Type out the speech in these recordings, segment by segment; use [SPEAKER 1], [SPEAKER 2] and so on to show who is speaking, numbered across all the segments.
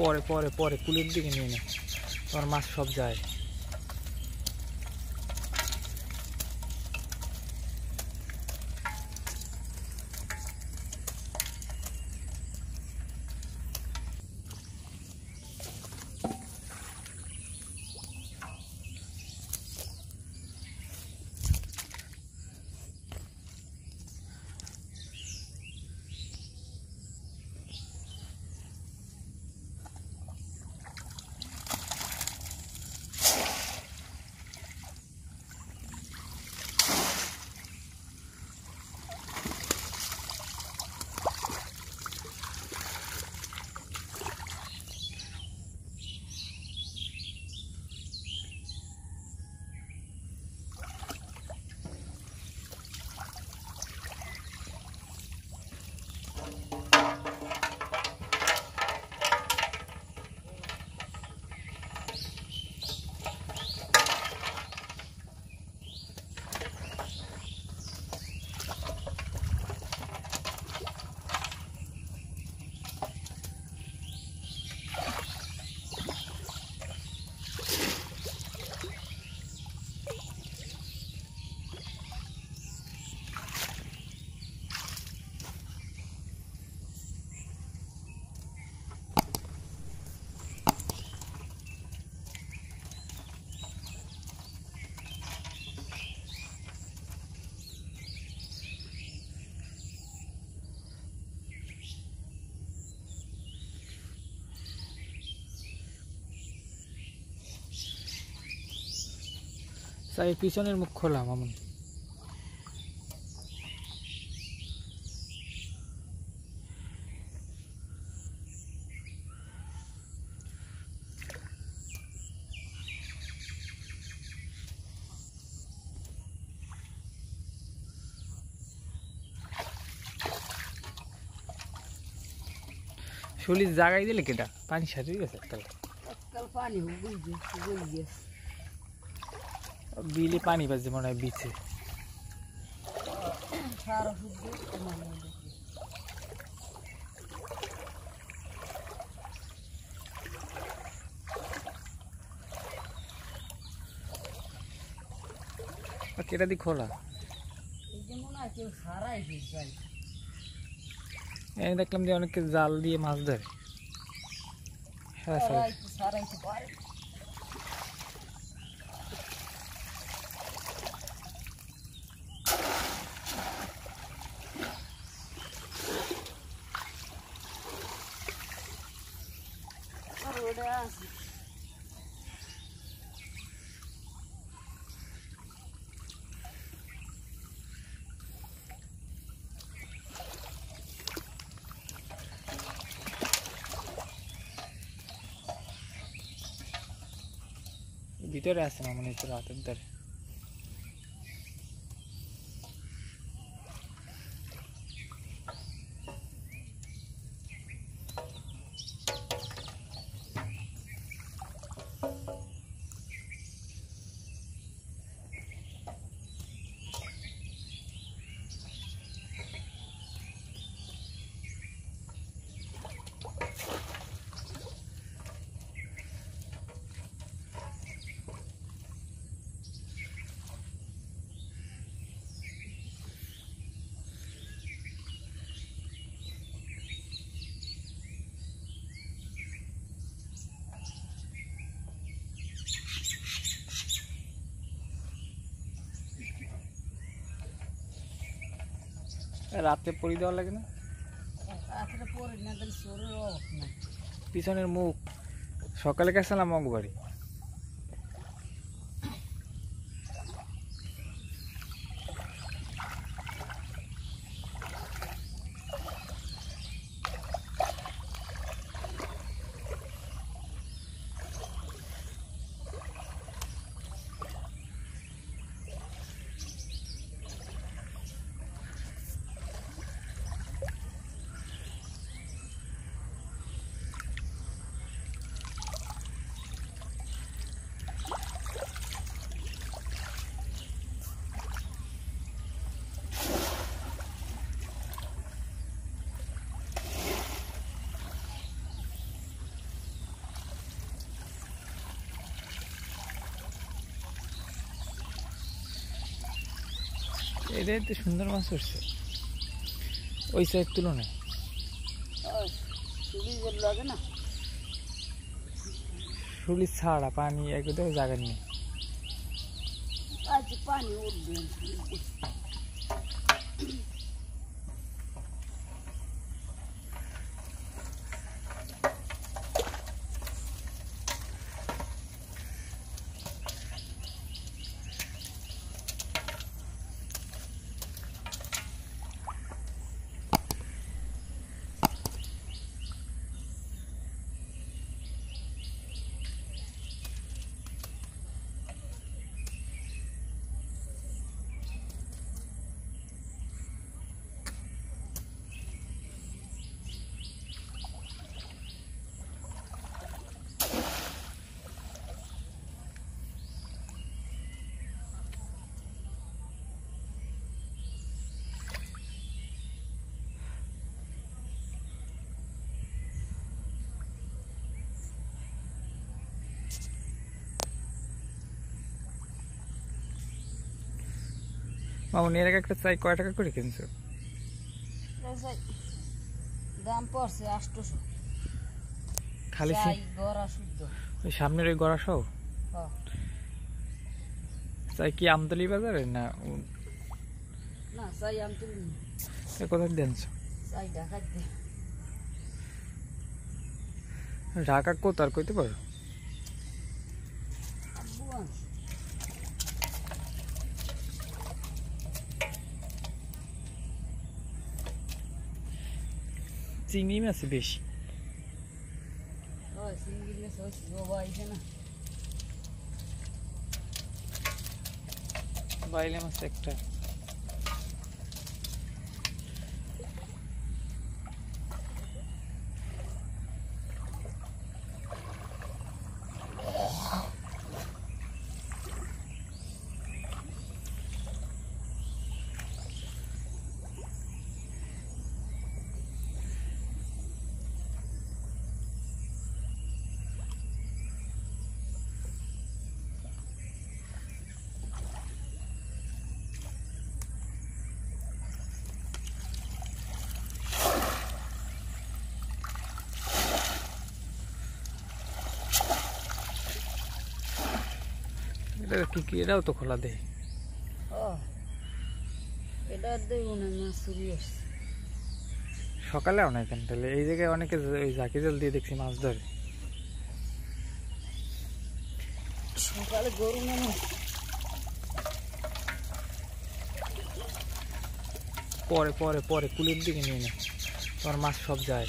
[SPEAKER 1] পরে পরে পরে কুলের দিকে নিয়ে নেয় তোমার মাছ সব যায় চাই পিছনের মুখ খোলা মামুন শুলি জাগাই দিলে কেটা পানি সাথে গেছে এককাল পানি হয়ে গেছে বিলে পানি পাচ্ছে মনে হয় বিছে কেটা দি খোলা আমি দেখলাম যে অনেকে জাল দিয়ে মাছ ধরে হ্যাঁ भर आसना मैं रात भर রাতে পরি দেওয়া লাগে না পিছনের মুখ সকালে গেছিলাম অঙ্গবাড়ি সাইডে তো সুন্দর মাছ উঠছে ওই সাইড তুলনায় শুলি ছাড়া পানি একদম জাগেন নেই পানি মামনি এর একটা চাই কয় টাকা করে কিনছো দাম পড়ছে খালি ওই সামনের ওই গড়া সহ হ্যাঁ। চাই কি আমতলি বাজারে না না চাই আমতলি কোথায় দেনছো চাই ঢাকা ঢাকা কোথার কইতে পারো se Sim, mim é esse bicho. Vai levar o secretário. এটা এটাও তো খোলা দেয় সকালে অনেক তাহলে এই জায়গায় অনেকে ওই জাকি জল দিয়ে দেখছি মাছ ধরে সকালে গরু পরে পরে পরে কুলির দিকে নিয়ে নে তোমার মাছ সব যায়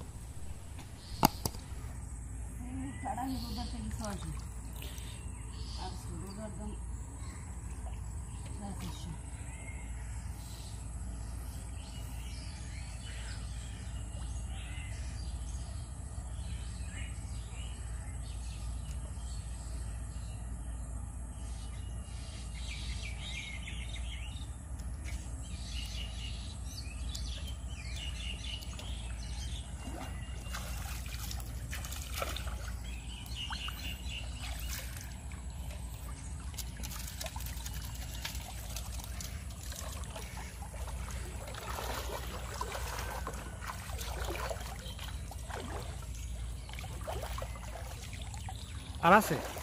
[SPEAKER 1] a base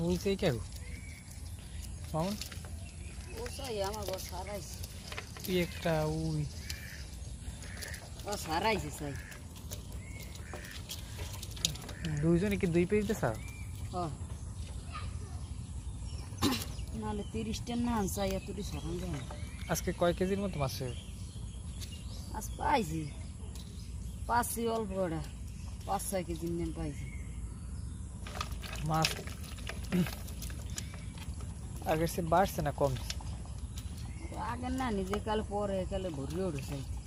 [SPEAKER 1] বুঝতেই কে মামুন তুই একটা উই ও দুইজনে কি দুই পেজ দেছা হ্যাঁ। নাহলে তিরিশটা না চাই এতটি সরান যায় আজকে কয় কেজির মতো মাছ আজ পাইছি পাঁচই অল্প ওটা পাঁচ ছয় কেজির নেন পাইছি মাছ अगर से बाढ़ से ना कम आगे ना निजे कल पोर है कल भूरियोड़ से